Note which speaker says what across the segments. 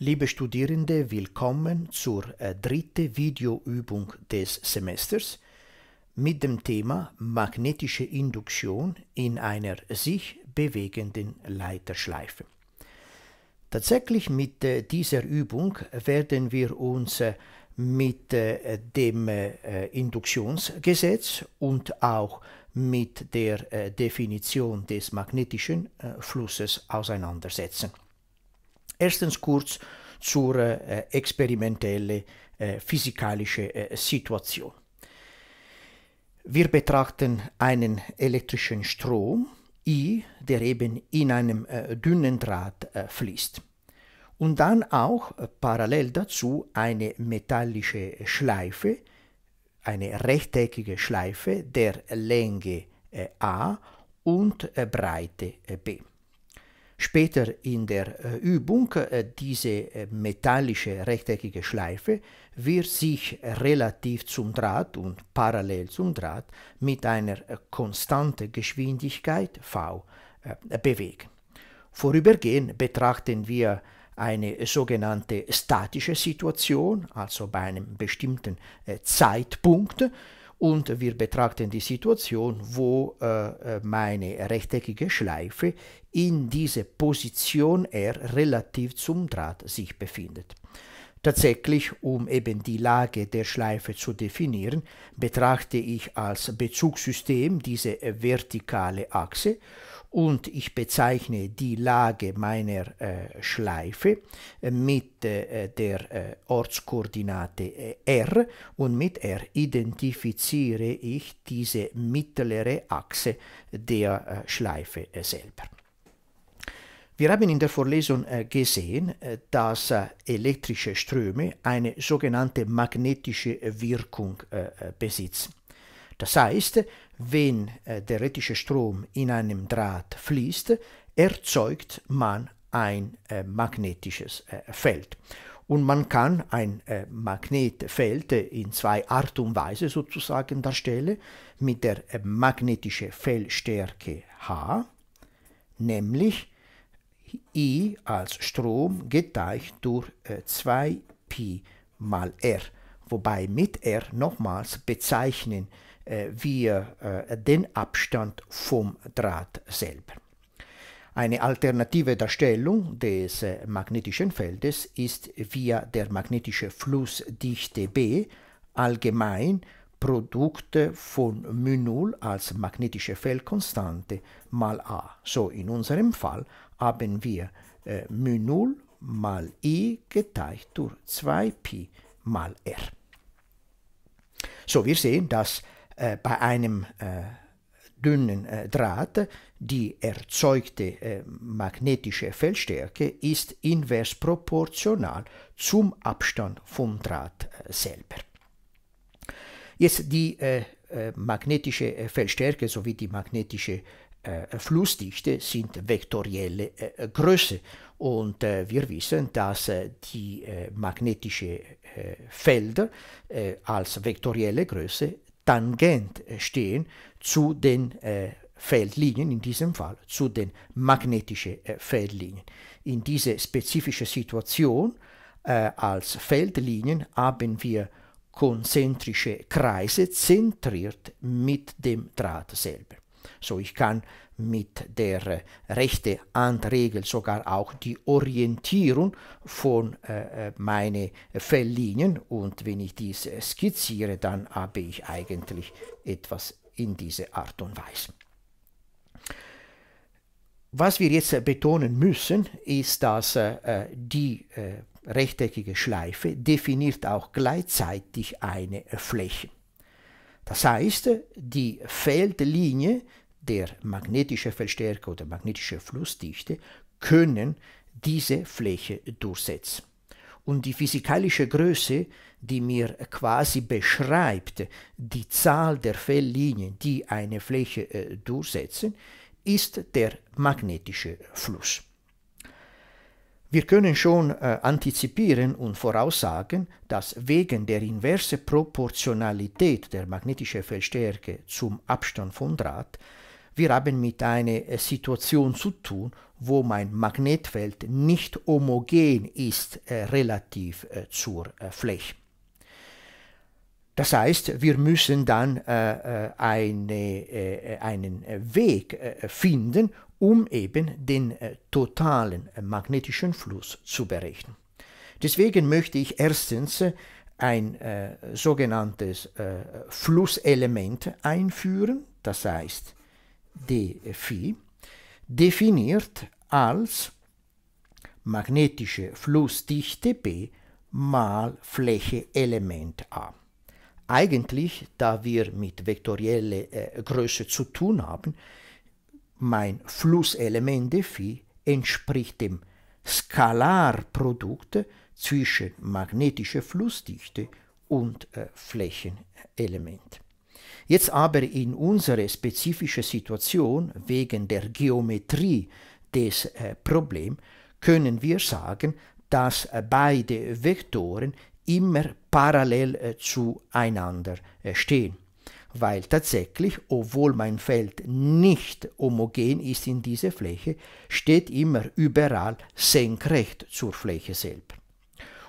Speaker 1: Liebe Studierende, willkommen zur äh, dritten Videoübung des Semesters mit dem Thema magnetische Induktion in einer sich bewegenden Leiterschleife. Tatsächlich mit äh, dieser Übung werden wir uns äh, mit dem Induktionsgesetz und auch mit der Definition des magnetischen Flusses auseinandersetzen erstens kurz zur äh, experimentellen äh, physikalischen äh, Situation. Wir betrachten einen elektrischen Strom, I, der eben in einem äh, dünnen Draht äh, fließt. Und dann auch äh, parallel dazu eine metallische Schleife, eine rechteckige Schleife der Länge a und Breite b. Später in der äh, Übung äh, diese äh, metallische rechteckige Schleife wird sich relativ zum Draht und parallel zum Draht mit einer konstanten Geschwindigkeit v bewegen. Vorübergehend betrachten wir eine sogenannte statische Situation, also bei einem bestimmten Zeitpunkt, und wir betrachten die Situation, wo äh, äh meine rechteckige Schleife in dieser Position R relativ zum Draht sich befindet. Tatsächlich, um eben die Lage der Schleife zu definieren, betrachte ich als Bezugssystem diese äh, vertikale Achse und ich bezeichne die Lage meiner äh, Schleife äh, mit äh, der äh, Ortskoordinate äh, R und mit R identifiziere ich diese mittlere Achse der äh, Schleife selber. Wir haben in der Vorlesung gesehen, dass elektrische Ströme eine sogenannte magnetische Wirkung besitzen. Das heißt, wenn äh, der elektrische Strom in einem Draht fließt, erzeugt man ein äh, magnetisches äh, Feld. Und man kann ein Magnetfeld in zwei Art und Weise sozusagen darstellen, mit der magnetischen Feldstärke H, nämlich I als Strom geteilt durch 2 Pi mal R, wobei mit R nochmals bezeichnen äh, wir äh, den Abstand vom Draht selber. Eine alternative Darstellung des äh, magnetischen Feldes ist via der magnetischen Flussdichte B allgemein Produkt von μ0 als magnetische Feldkonstante mal a. So in unserem Fall haben wir μ0 mal i geteilt durch 2 π mal r. So, wir sehen, dass äh, bei einem äh, dünnen äh, Draht, die erzeugte äh, magnetische Feldstärke ist invers proportional zum Abstand vom Draht äh, selber. Jetzt die äh, magnetische Feldstärke sowie die magnetische Flussdichte sind vektorielle äh, Größe und äh, wir wissen, dass äh, die magnetische Felder als vektorielle Größe tangent äh, stehen zu den äh, Feldlinien, in diesem Fall zu den magnetischen äh, Feldlinien. In dieser spezifischen Situation als Feldlinien haben wir konzentrische Kreise zentriert mit dem Draht selber. So ich kann mit der äh, rechten Handregel sogar auch die Orientierung von äh, äh meine Felllinien und wenn ich dies äh, skizziere, dann habe ich eigentlich etwas in diese Art und Weise. Was wir jetzt betonen müssen, ist, dass äh, die äh, rechteckige Schleife definiert auch gleichzeitig eine Fläche. Das heißt, die Feldlinie der magnetischen Verstärke oder magnetische Flussdichte können diese Fläche durchsetzen. Und die physikalische Größe, die mir quasi beschreibt, die Zahl der Feldlinien, die eine Fläche äh, durchsetzen, ist der magnetische Fluss. Wir können schon äh, antizipieren und voraussagen, dass wegen der inverse Proportionalität der magnetischen Feldstärke zum Abstand von Draht wir haben mit einer äh, Situation zu tun, wo mein Magnetfeld nicht homogen ist äh, relativ äh, zur äh, Fläche. Das heißt, wir müssen dann äh, äh, eine, einen Weg finden, um eben den äh, totalen äh, magnetischen Fluss zu berechnen. Deswegen möchte ich erstens äh, ein äh, sogenanntes äh, Flusselement einführen, das heißt d Phi, definiert als magnetische Flussdichte B mal Fläche Element A. Eigentlich, da wir mit vektorieller äh, Größe zu tun haben, mein Flusselement Phi entspricht dem Skalarprodukt zwischen magnetischer Flussdichte und äh, Flächenelement. Jetzt aber in unserer spezifischen Situation wegen der Geometrie des äh, Problems können wir sagen, dass äh, beide Vektoren immer parallel äh, zueinander äh, stehen weil tatsächlich, obwohl mein Feld nicht homogen ist in dieser Fläche, steht immer überall senkrecht zur Fläche selbst.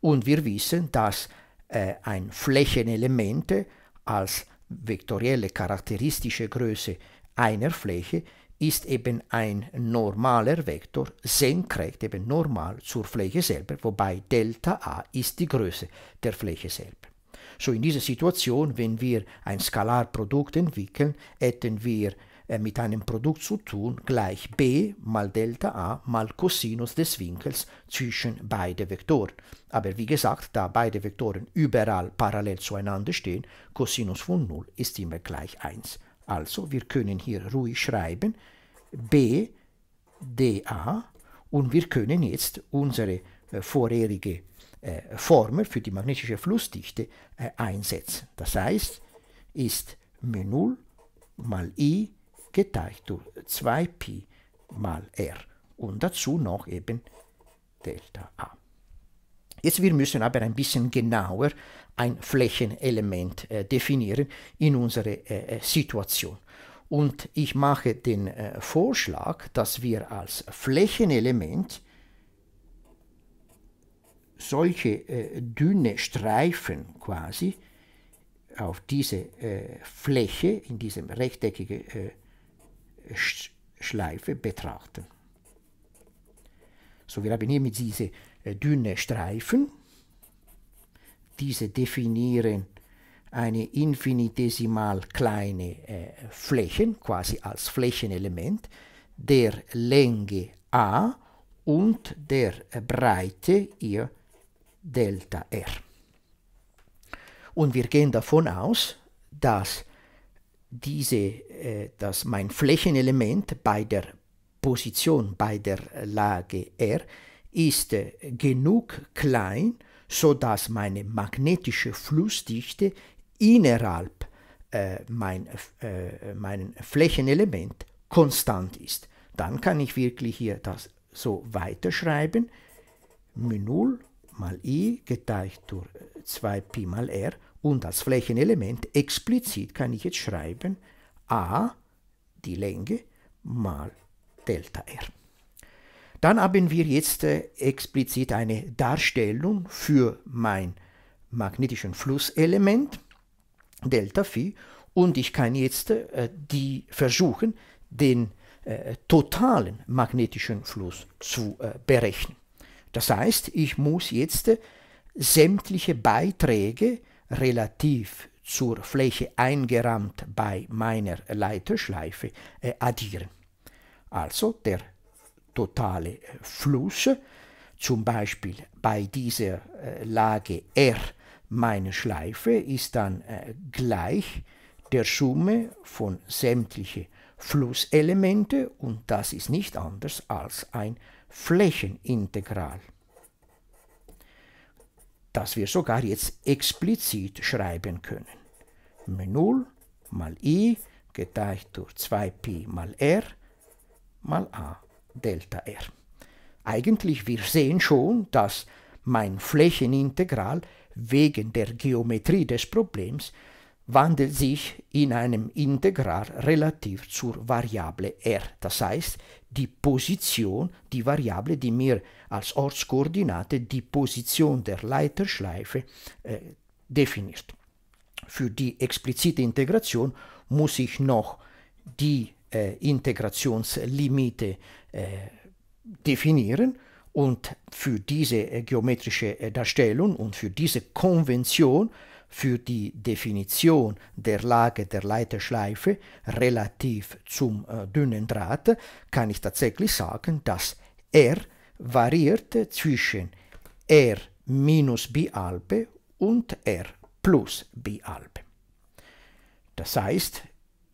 Speaker 1: Und wir wissen, dass äh, ein Flächenelemente als vektorielle charakteristische Größe einer Fläche ist eben ein normaler Vektor senkrecht, eben normal zur Fläche selber, wobei Delta A ist die Größe der Fläche selber. So in dieser Situation, wenn wir ein Skalarprodukt entwickeln, hätten wir äh, mit einem Produkt zu tun, gleich b mal Delta a mal Cosinus des Winkels zwischen beide Vektoren. Aber wie gesagt, da beide Vektoren überall parallel zueinander stehen, Cosinus von 0 ist immer gleich 1. Also wir können hier ruhig schreiben b dA und wir können jetzt unsere äh, vorherige äh, Formel für die magnetische Flussdichte äh, einsetzen. Das heißt, ist μ0 mal i geteilt durch 2pi mal r und dazu noch eben Delta A. Jetzt wir müssen aber ein bisschen genauer ein Flächenelement äh, definieren in unsere äh, äh Situation. Und ich mache den äh, Vorschlag, dass wir als Flächenelement solche äh, dünne Streifen quasi auf diese äh, Fläche in diesem rechteckigen äh, Sch Schleife betrachten. So, wir haben hier mit diese äh, dünne Streifen. Diese definieren eine infinitesimal kleine äh, Fläche, quasi als Flächenelement der Länge a und der Breite ihr Delta R. Und wir gehen davon aus, dass, diese, äh, dass mein Flächenelement bei der Position, bei der Lage R, ist äh, genug klein, sodass meine magnetische Flussdichte innerhalb äh, mein, äh, mein Flächenelement konstant ist. Dann kann ich wirklich hier das so weiterschreiben. μ0 mal i geteilt durch 2pi mal r und als Flächenelement explizit kann ich jetzt schreiben a, die Länge, mal Delta R. Dann haben wir jetzt äh, explizit eine Darstellung für mein magnetischen Flusselement, Delta Phi, und ich kann jetzt äh, die versuchen, den äh, totalen magnetischen Fluss zu berechnen. Das heißt, ich muss jetzt äh, sämtliche Beiträge relativ zur Fläche eingerahmt bei meiner Leiterschleife äh, addieren. Also der totale äh, Fluss, zum Beispiel bei dieser Lage R meiner Schleife, ist dann gleich der Summe von sämtlichen Flusselemente und das ist nicht anders als ein Flächenintegral, das wir sogar jetzt explizit schreiben können. Mit 0 mal i geteilt durch 2pi mal r mal a delta r. Eigentlich, wir sehen schon, dass mein Flächenintegral wegen der Geometrie des Problems wandelt sich in einem Integral relativ zur Variable r. Das heißt, die Position, die Variable, die mir als Ortskoordinate die Position der Leiterschleife äh, definiert. Für die explizite Integration muss ich noch die äh, Integrationslimite äh, definieren und für diese äh, geometrische äh, Darstellung und für diese Konvention für die Definition der Lage der Leiterschleife relativ zum äh, dünnen Draht kann ich tatsächlich sagen, dass R variiert zwischen R minus B Albe und R plus B Albe. Das heißt,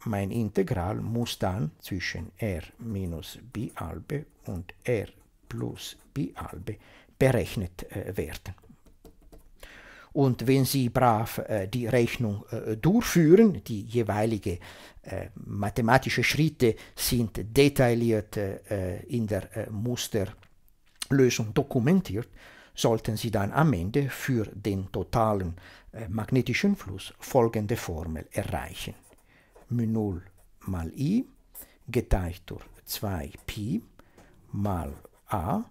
Speaker 1: mein Integral muss dann zwischen R minus B Albe und R plus B Albe berechnet äh, werden. Und wenn Sie brav äh, die Rechnung äh, durchführen, die jeweiligen äh, mathematischen Schritte sind detailliert äh, äh, in der äh, Musterlösung dokumentiert, sollten Sie dann am Ende für den totalen magnetischen Fluss folgende Formel erreichen. μ0 mal i geteilt durch 2pi mal a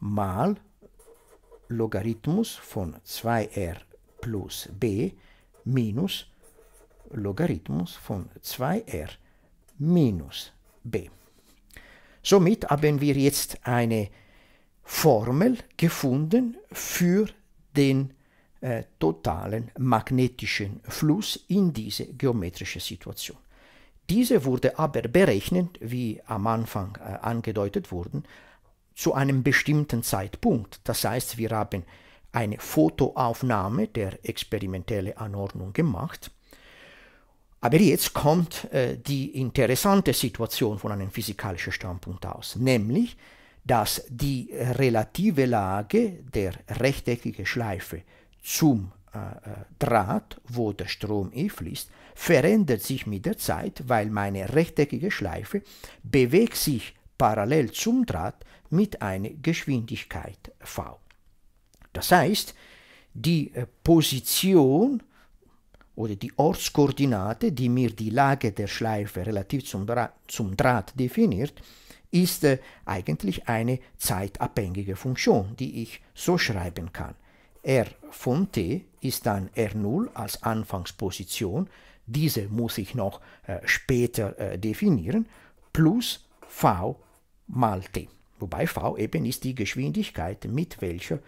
Speaker 1: mal Logarithmus von 2r plus b minus Logarithmus von 2r minus b. Somit haben wir jetzt eine Formel gefunden für den äh, totalen magnetischen Fluss in diese geometrische Situation. Diese wurde aber berechnet, wie am Anfang äh, angedeutet wurden, zu einem bestimmten Zeitpunkt. Das heißt, wir haben eine Fotoaufnahme der experimentellen Anordnung gemacht. Aber jetzt kommt äh, die interessante Situation von einem physikalischen Standpunkt aus, nämlich, dass die relative Lage der rechteckigen Schleife zum äh, äh, Draht, wo der Strom E fließt, verändert sich mit der Zeit, weil meine rechteckige Schleife bewegt sich parallel zum Draht mit einer Geschwindigkeit v. Das heißt, die äh, Position oder die Ortskoordinate, die mir die Lage der Schleife relativ zum, Dra zum Draht definiert, ist äh, eigentlich eine zeitabhängige Funktion, die ich so schreiben kann. R von t ist dann R0 als Anfangsposition, diese muss ich noch äh, später äh, definieren, plus v mal t, wobei v eben ist die Geschwindigkeit, mit welcher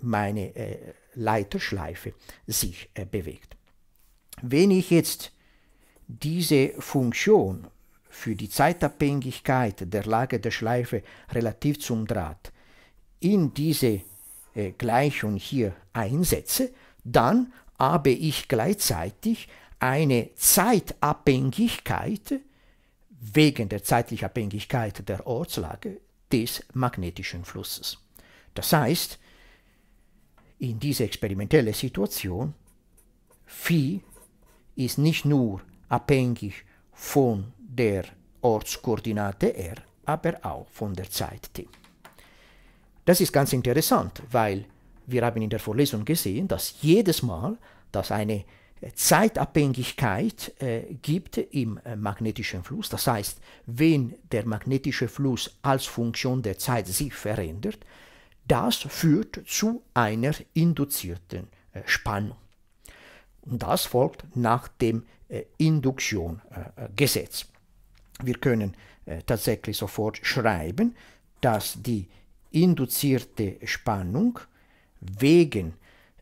Speaker 1: meine äh, Leiterschleife sich äh, bewegt. Wenn ich jetzt diese Funktion für die Zeitabhängigkeit der Lage der Schleife relativ zum Draht in diese äh, Gleichung hier einsetze, dann habe ich gleichzeitig eine Zeitabhängigkeit wegen der zeitlichen Abhängigkeit der Ortslage des magnetischen Flusses. Das heißt, in diese experimentelle Situation, Phi ist nicht nur abhängig von der Ortskoordinate R, aber auch von der Zeit t. Das ist ganz interessant, weil wir haben in der Vorlesung gesehen, dass jedes Mal, dass eine Zeitabhängigkeit äh, gibt im äh, magnetischen Fluss. Das heißt, wenn der magnetische Fluss als Funktion der Zeit sich verändert, das führt zu einer induzierten äh, Spannung. Und das folgt nach dem äh, Induktionsgesetz. Wir können äh, tatsächlich sofort schreiben, dass die induzierte Spannung wegen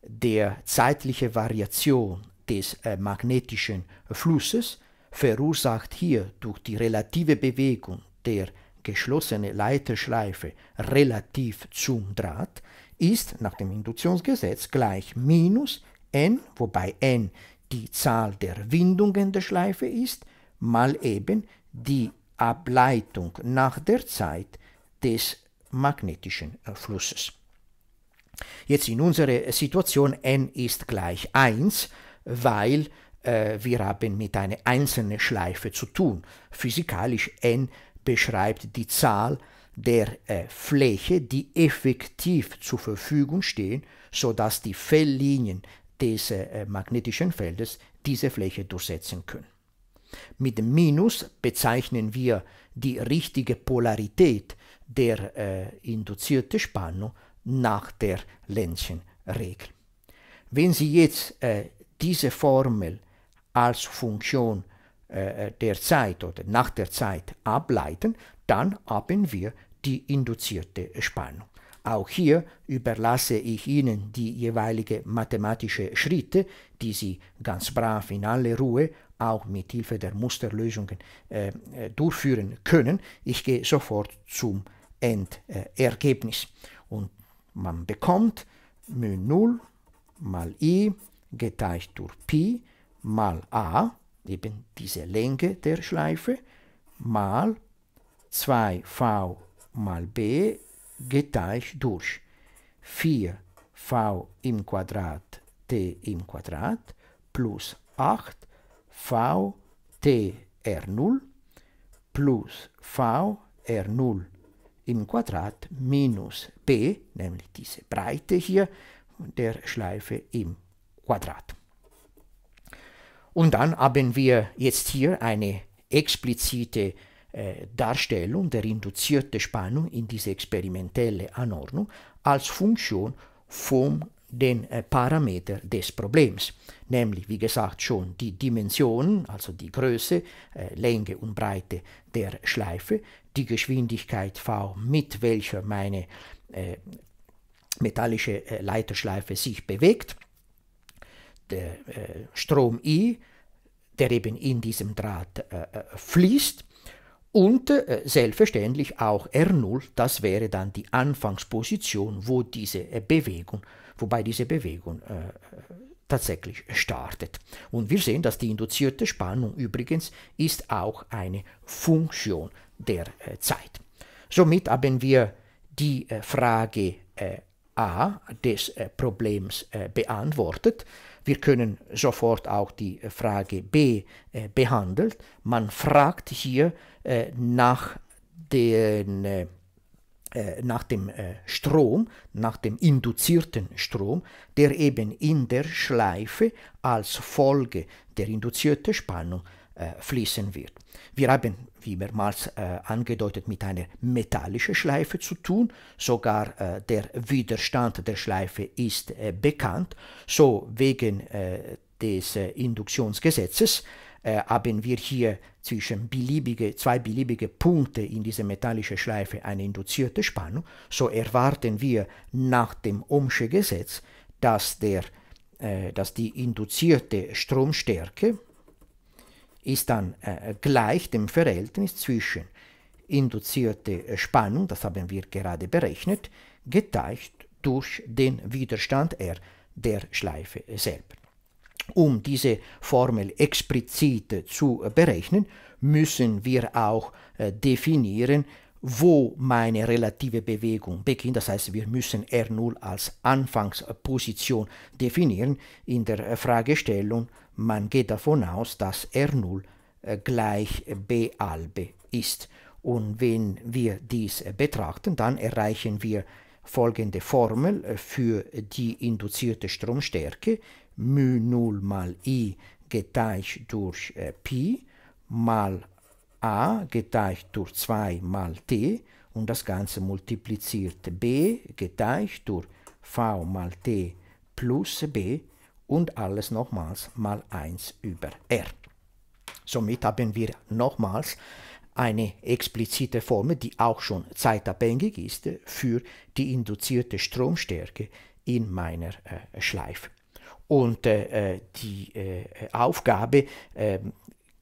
Speaker 1: der zeitlichen Variation des magnetischen Flusses verursacht hier durch die relative Bewegung der geschlossene Leiterschleife relativ zum Draht ist nach dem Induktionsgesetz gleich minus n, wobei n die Zahl der Windungen der Schleife ist, mal eben die Ableitung nach der Zeit des magnetischen äh, Flusses. Jetzt in unserer Situation n ist gleich 1, weil äh, wir haben mit einer einzelnen Schleife zu tun. Physikalisch n beschreibt die Zahl der äh, Fläche, die effektiv zur Verfügung stehen, sodass die Felllinien des äh, äh, magnetischen Feldes diese Fläche durchsetzen können. Mit Minus bezeichnen wir die richtige Polarität der äh, induzierten Spannung nach der Lenzchenregel. Wenn Sie jetzt äh, diese Formel als Funktion äh, äh, der Zeit oder nach der Zeit ableiten, dann haben wir die induzierte Spannung. Auch hier überlasse ich Ihnen die jeweiligen mathematischen Schritte, die Sie ganz brav in aller Ruhe auch mit Hilfe der Musterlösungen äh, äh durchführen können. Ich gehe sofort zum Endergebnis. Und man bekommt μ0 mal i geteilt durch pi mal a eben diese Länge der Schleife mal 2v mal b geteilt durch 4v im Quadrat t im Quadrat plus 8v t r0 plus v r0 im Quadrat minus b, nämlich diese Breite hier der Schleife im Quadrat. Und dann haben wir jetzt hier eine explizite äh, Darstellung der induzierten Spannung in diese experimentelle Anordnung als Funktion von den äh, Parameter des Problems, nämlich wie gesagt schon die Dimensionen, also die Größe, äh, Länge und Breite der Schleife, die Geschwindigkeit v, mit welcher meine äh, metallische äh, Leiterschleife sich bewegt, der äh, Strom I, der eben in diesem Draht äh, äh fließt, und äh, selbstverständlich auch R0, das wäre dann die Anfangsposition, wo diese äh, Bewegung, wobei diese Bewegung äh, tatsächlich startet. Und wir sehen, dass die induzierte Spannung übrigens ist auch eine Funktion der Zeit. Somit haben wir die Frage A des Problems beantwortet. Wir können sofort auch die äh, Frage B äh, behandelt. Man fragt hier äh, nach, den, äh, äh nach dem äh, Strom, nach dem induzierten Strom, der eben in der Schleife als Folge der induzierten Spannung äh, fließen wird. Wir haben, wie mehrmals äh, angedeutet, mit einer metallischen Schleife zu tun. Sogar äh, der Widerstand der Schleife ist äh, bekannt. So wegen äh, des äh, Induktionsgesetzes haben wir hier zwischen beliebige, zwei beliebige Punkte in dieser metallischen Schleife eine induzierte Spannung. So erwarten wir nach dem Ohmsche Gesetz, dass, der, dass die induzierte Stromstärke, ist dann äh, gleich dem Verhältnis zwischen induzierte äh, Spannung, das haben wir gerade berechnet, geteilt durch den Widerstand R der Schleife selber. Um diese Formel explizit äh, zu berechnen, müssen wir auch äh, definieren, wo meine relative Bewegung beginnt. Das heißt, wir müssen R0 als Anfangsposition definieren in der äh, Fragestellung man geht davon aus, dass R0 äh, gleich B albe ist. Und wenn wir dies äh, betrachten, dann erreichen wir folgende Formel äh, für die induzierte Stromstärke μ0 mal I geteilt durch Pi mal A geteilt durch 2 mal T und das Ganze multipliziert B geteilt durch V mal T plus B und alles nochmals mal 1 über r. Somit haben wir nochmals eine explizite Formel, die auch schon zeitabhängig ist, äh, für die induzierte Stromstärke in meiner äh, Schleife. Und äh, äh die äh, Aufgabe ähm,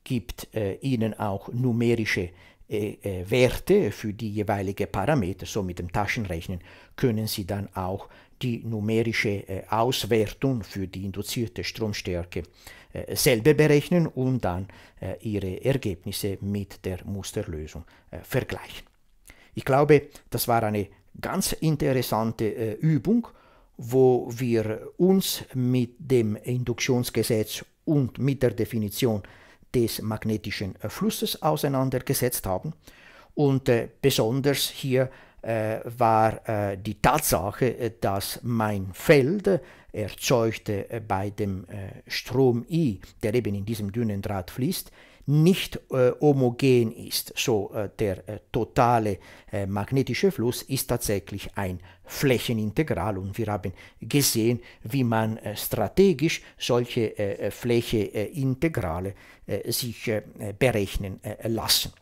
Speaker 1: gibt äh, Ihnen auch numerische äh, äh, Werte für die jeweiligen Parameter, so mit dem Taschenrechnen, können Sie dann auch die numerische äh, Auswertung für die induzierte Stromstärke äh, selber berechnen und dann äh, ihre Ergebnisse mit der Musterlösung äh, vergleichen. Ich glaube, das war eine ganz interessante äh, Übung, wo wir uns mit dem Induktionsgesetz und mit der Definition des magnetischen äh, Flusses auseinandergesetzt haben. Und äh, besonders hier äh, war äh, die Tatsache, äh, dass mein Feld äh, erzeugte bei dem Strom I, der eben in diesem dünnen Draht fließt, nicht äh, homogen ist. So äh, der äh, totale äh, magnetische Fluss ist tatsächlich ein Flächenintegral und wir haben gesehen, wie man äh, strategisch solche äh, Flächeintegrale sich berechnen lassen.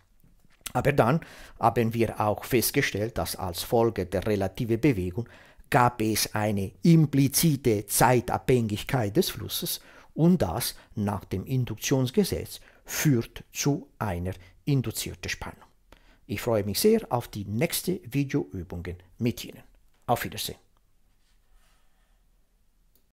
Speaker 1: Aber dann haben wir auch festgestellt, dass als Folge der relative Bewegung gab es eine implizite Zeitabhängigkeit des Flusses und das nach dem Induktionsgesetz führt zu einer induzierten Spannung. Ich freue mich sehr auf die nächsten Videoübungen mit Ihnen. Auf Wiedersehen.